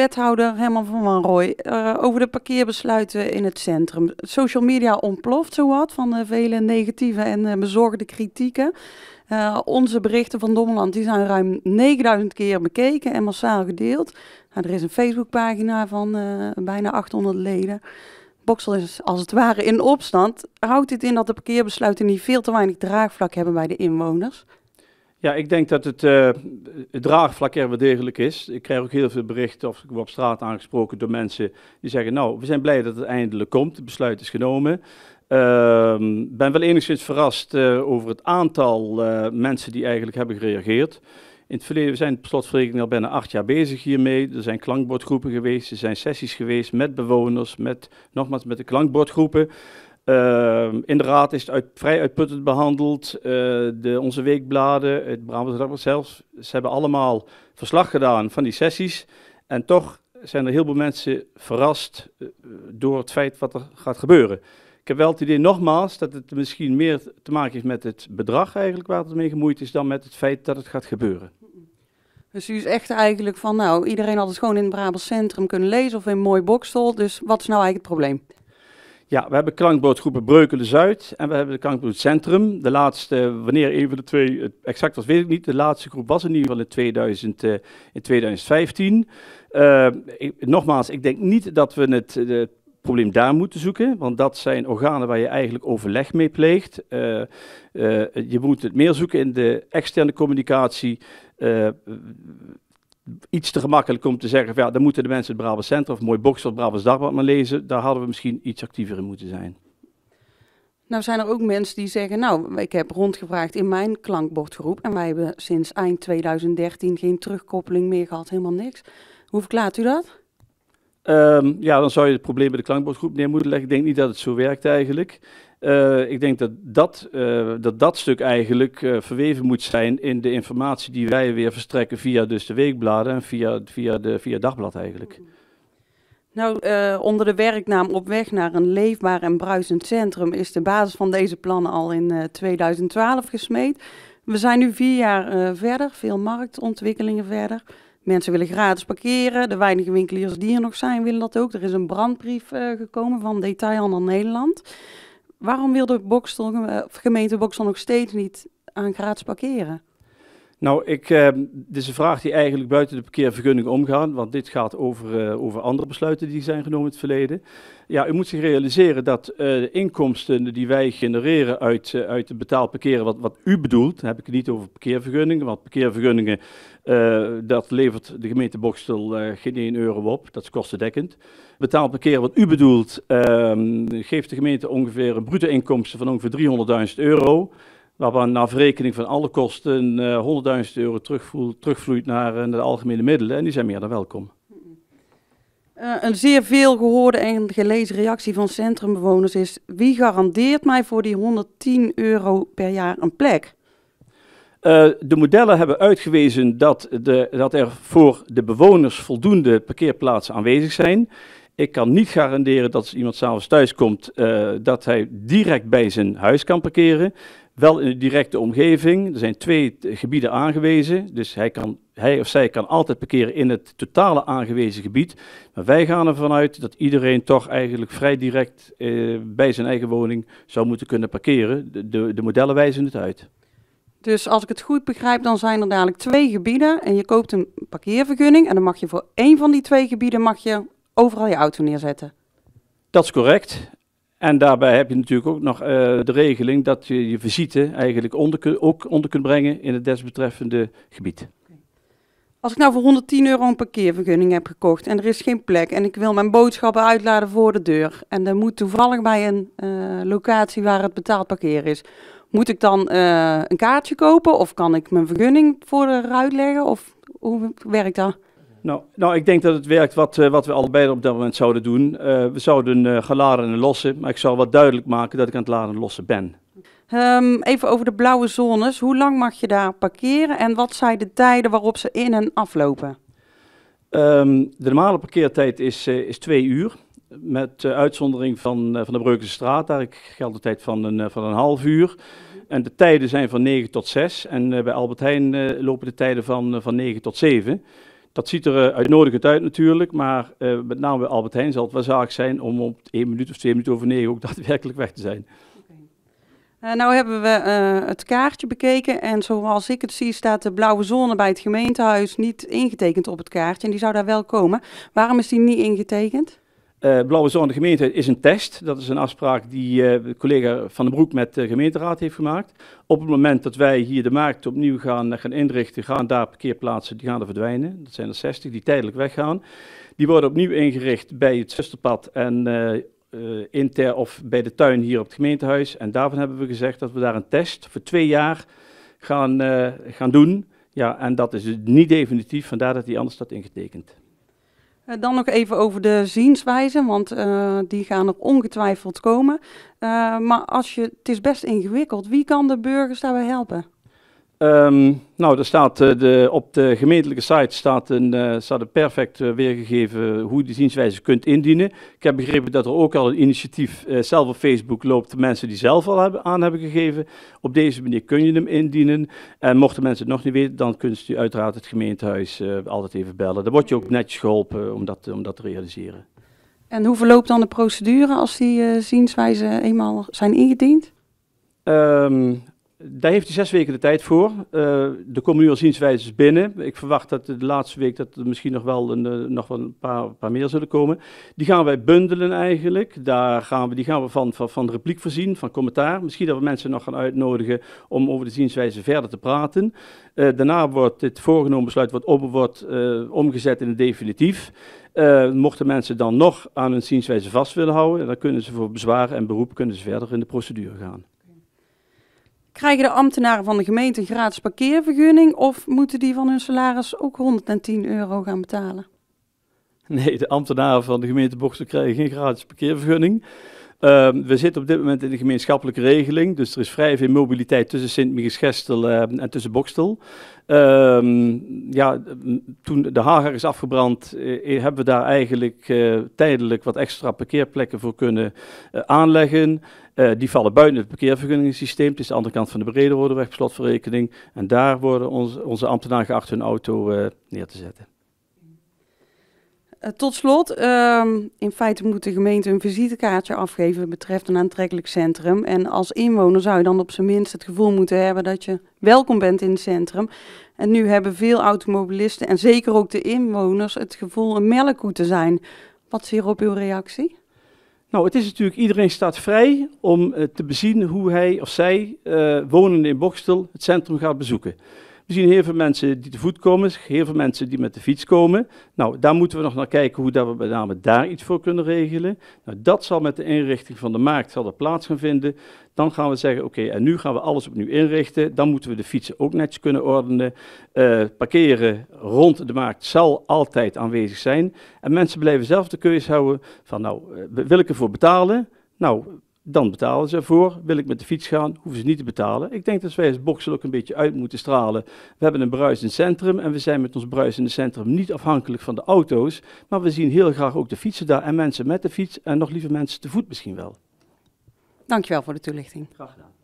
wethouder Herman van Van Rooij eh, over de parkeerbesluiten in het centrum. Social media ontploft zowat van de eh, vele negatieve en eh, bezorgde kritieken. onze berichten van Dommeland die zijn ruim 9000 keer bekeken en massaal gedeeld. Nou, er is een Facebookpagina van bijna 800 leden. Boksel is als het ware in opstand. Houdt dit in dat de parkeerbesluiten niet veel te weinig draagvlak hebben bij de inwoners? Ja, ik denk dat het, uh, draagvlak er wel degelijk is. Ik krijg ook heel veel berichten, of ik word op straat aangesproken door mensen die zeggen, nou, we zijn blij dat het eindelijk komt, het besluit is genomen. Ik ehm, ben wel enigszins verrast eh, over het aantal eh, mensen die eigenlijk hebben gereageerd. In het verleden, we zijn we slotverrekening al bijna acht jaar bezig hiermee. Er zijn klankbordgroepen geweest, er zijn sessies geweest met bewoners, met, nogmaals met de klankbordgroepen. Uh, in de raad is het uit, vrij uitputtend behandeld. Eh, de, onze weekbladen, het Brabants Dagblad zelfs, ze hebben allemaal verslag gedaan van die sessies. En toch zijn er heel veel mensen verrast eh, door het feit wat er gaat gebeuren. Ik heb wel het idee, nogmaals, dat het misschien meer te maken heeft met het bedrag eigenlijk waar het mee gemoeid is, dan met het feit dat het gaat gebeuren. Dus u is echt eigenlijk van, nou, iedereen had het gewoon in het Brabants Centrum kunnen lezen of in een mooi bokstel, dus wat is nou eigenlijk het probleem? Ja, we hebben krankbroodgroepen Breukelen Zuid en we hebben de krankbroodcentrum. De laatste, wanneer een van de twee exact was, weet ik niet. De laatste groep was in ieder geval in, 2000, eh, in 2015. Eh, nogmaals, ik denk niet dat we eh, het, probleem daar moeten zoeken, want dat zijn organen waar je eigenlijk overleg mee pleegt. je moet het meer zoeken in de externe communicatie iets te gemakkelijk om te zeggen, ja, dan moeten de mensen het Brabants Centrum of Mooi Box of Brabants Dagblad maar lezen. Daar hadden we misschien iets actiever in moeten zijn. Nou zijn er ook mensen die zeggen, nou, ik heb rondgevraagd in mijn klankbordgroep en wij hebben sinds eind 2013 geen terugkoppeling meer gehad, helemaal niks. Hoe verklaart u dat? Ehm, ja, dan zou je het probleem bij de klankbordgroep neer moeten leggen. Ik denk niet dat het zo werkt eigenlijk. Eh, ik denk dat dat, eh, dat, dat stuk eigenlijk eh, verweven moet zijn in de informatie die wij weer verstrekken via dus de weekbladen en via, via, de, via Dagblad eigenlijk. Nou, onder de werknaam Op weg naar een leefbaar en bruisend centrum is de basis van deze plannen al in 2012 gesmeed. We zijn nu vier jaar verder, veel marktontwikkelingen verder. Mensen willen gratis parkeren. De weinige winkeliers die er nog zijn, willen dat ook. Er is een brandbrief eh, gekomen van Detailhandel Nederland. Waarom wil de gemeente Bokstel eh, nog steeds niet aan gratis parkeren? Nou, ik, ehm, dit is een vraag die eigenlijk buiten de parkeervergunning omgaat, want dit gaat over, eh, over andere besluiten die zijn genomen in het verleden. Ja, u moet zich realiseren dat eh, de inkomsten die wij genereren uit, eh, uit het betaald parkeren, wat, wat u bedoelt, heb ik het niet over parkeervergunningen, want parkeervergunningen, dat levert de gemeente Bokstel geen 1 euro op, dat is kostendekkend. Betaald parkeren, wat u bedoelt, ehm, geeft de gemeente ongeveer een bruto inkomsten van ongeveer 300.000 euro waarbij na afrekening van alle kosten uh, eh, 100.000 euro terugvloeit, eh, naar, de algemene middelen. En die zijn meer dan welkom. Eh, een zeer veel gehoorde en gelezen reactie van centrumbewoners is: wie garandeert mij voor die 110 euro per jaar een plek? de modellen hebben uitgewezen dat, de, dat er voor de bewoners voldoende parkeerplaatsen aanwezig zijn. Ik kan niet garanderen dat iemand s'avonds thuis komt, dat hij direct bij zijn huis kan parkeren wel in de directe omgeving. Er zijn twee eh, gebieden aangewezen, dus hij, kan, hij of zij kan altijd parkeren in het totale aangewezen gebied. Maar wij gaan ervan uit dat iedereen toch eigenlijk vrij direct eh, bij zijn eigen woning zou moeten kunnen parkeren. De, de, de modellen wijzen het uit. Dus als ik het goed begrijp, dan zijn er dadelijk twee gebieden en je koopt een parkeervergunning en dan mag je voor één van die twee gebieden mag je overal je auto neerzetten. Dat is correct. En daarbij heb je natuurlijk ook nog eh, de regeling dat je je visite eigenlijk onder, ook onder kunt brengen in het desbetreffende gebied. Als ik nou voor 110 euro een parkeervergunning heb gekocht en er is geen plek en ik wil mijn boodschappen uitladen voor de deur en dan moet toevallig bij een eh, locatie waar het betaald parkeer is, moet ik dan eh, een kaartje kopen of kan ik mijn vergunning voor de leggen of hoe werkt dat? Nou, nou, ik denk dat het werkt wat, eh, wat we allebei op dat moment zouden doen. Eh, we zouden uh, eh, gaan laden en lossen, maar ik zal wat duidelijk maken dat ik aan het laden en lossen ben. Ehm, even over de blauwe zones. Hoe lang mag je daar parkeren en wat zijn de tijden waarop ze in en aflopen? Ehm, de normale parkeertijd is, is twee uur. Met uitzondering van, van de Breukense straat, daar geldt de tijd van een, van een half uur. En de tijden zijn van 9 tot 6. En bij Albert Heijn lopen de tijden van, van 9 tot 7. Dat ziet er eh, uitnodigend uit natuurlijk, maar eh, met name bij Albert Heijn zal het wel zaak zijn om op één minuut of twee minuten over negen ook daadwerkelijk weg te zijn. Okay. Eh, nou hebben we het kaartje bekeken en zoals ik het zie staat de blauwe zone bij het gemeentehuis niet ingetekend op het kaartje en die zou daar wel komen. Waarom is die niet ingetekend? Uh, Blauwe Zone de gemeente is een test. Dat is een afspraak die eh, collega Van den Broek met de gemeenteraad heeft gemaakt. Op het moment dat wij hier de markt opnieuw gaan, eh, gaan inrichten, gaan daar parkeerplaatsen, die gaan verdwijnen. Dat zijn er 60 die tijdelijk weggaan. Die worden opnieuw ingericht bij het zusterpad en inter of bij de tuin hier op het gemeentehuis. En daarvan hebben we gezegd dat we daar een test voor twee jaar gaan, gaan doen. Ja, en dat is niet definitief, vandaar dat die anders staat ingetekend. Eh, dan nog even over de zienswijzen, want eh, die gaan er ongetwijfeld komen. Eh, maar als je, het is best ingewikkeld. Wie kan de burgers daarbij helpen? Ehm, nou, staat, eh, de, op de gemeentelijke site staat, een, eh, staat perfect eh, weergegeven hoe die zienswijze kunt indienen. Ik heb begrepen dat er ook al een initiatief zelf op Facebook loopt, mensen die zelf al hebben, aan hebben gegeven. Op deze manier kun je hem indienen. En mochten mensen het nog niet weten, dan kunt u uiteraard het gemeentehuis altijd even bellen. Dan word je ook netjes geholpen om dat, om dat te realiseren. En hoe verloopt dan de procedure als die zienswijzen eenmaal zijn ingediend? Ehm, daar heeft hij zes weken de tijd voor. er eh, komen nu al zienswijzes binnen. Ik verwacht dat de laatste week dat er misschien nog wel een, eh, nog wel een paar, paar, meer zullen komen. Die gaan wij bundelen eigenlijk. Daar gaan we, die gaan we van, van, van repliek voorzien, van commentaar. Misschien dat we mensen nog gaan uitnodigen om over de zienswijze verder te praten. Eh, daarna wordt dit voorgenomen besluit wat op wordt omgezet in een definitief. mochten mensen dan nog aan hun zienswijze vast willen houden, dan kunnen ze voor bezwaar en beroep kunnen ze verder in de procedure gaan. Krijgen de ambtenaren van de gemeente een gratis parkeervergunning of moeten die van hun salaris ook 110 euro gaan betalen? Nee, de ambtenaren van de gemeente Bochten krijgen geen gratis parkeervergunning. Ehm, we zitten op dit moment in de gemeenschappelijke regeling, dus er is vrij veel mobiliteit tussen Sint-Michielsgestel ehm, en tussen Bokstel. Ehm, ja, toen de Hager is afgebrand, eh, eh, hebben we daar eigenlijk eh, tijdelijk wat extra parkeerplekken voor kunnen aanleggen. die vallen buiten het parkeervergunningssysteem. Het is de andere kant van de Brede Rodeweg, slotverrekening. En daar worden onze, onze ambtenaren geacht hun auto neer te zetten. Eh, tot slot, ehm, in feite moet de gemeente een visitekaartje afgeven betreft een aantrekkelijk centrum. En als inwoner zou je dan op zijn minst het gevoel moeten hebben dat je welkom bent in het centrum. En nu hebben veel automobilisten en zeker ook de inwoners het gevoel een melkkoe te zijn. Wat is hierop uw reactie? Nou, het is natuurlijk, iedereen staat vrij om eh, te bezien hoe hij of zij, eh, wonende in Bokstel, het centrum gaat bezoeken. We zien heel veel mensen die te voet komen, heel veel mensen die met de fiets komen. Nou, daar moeten we nog naar kijken hoe dat we met name daar iets voor kunnen regelen. Nou, dat zal met de inrichting van de markt zal plaats gaan vinden. Dan gaan we zeggen, oké, en nu gaan we alles opnieuw inrichten. Dan moeten we de fietsen ook netjes kunnen ordenen. Eh, parkeren rond de markt zal altijd aanwezig zijn. En mensen blijven zelf de keuze houden van, nou, eh, wil ik ervoor betalen? Nou, dan betalen ze ervoor. Wil ik met de fiets gaan, hoeven ze niet te betalen. Ik denk dat wij als Boksel ook een beetje uit moeten stralen. We hebben een bruisend centrum en we zijn met ons bruisende centrum niet afhankelijk van de auto's. Maar we zien heel graag ook de fietsen daar en mensen met de fiets en nog liever mensen te voet misschien wel. Dankjewel voor de toelichting. Graag gedaan.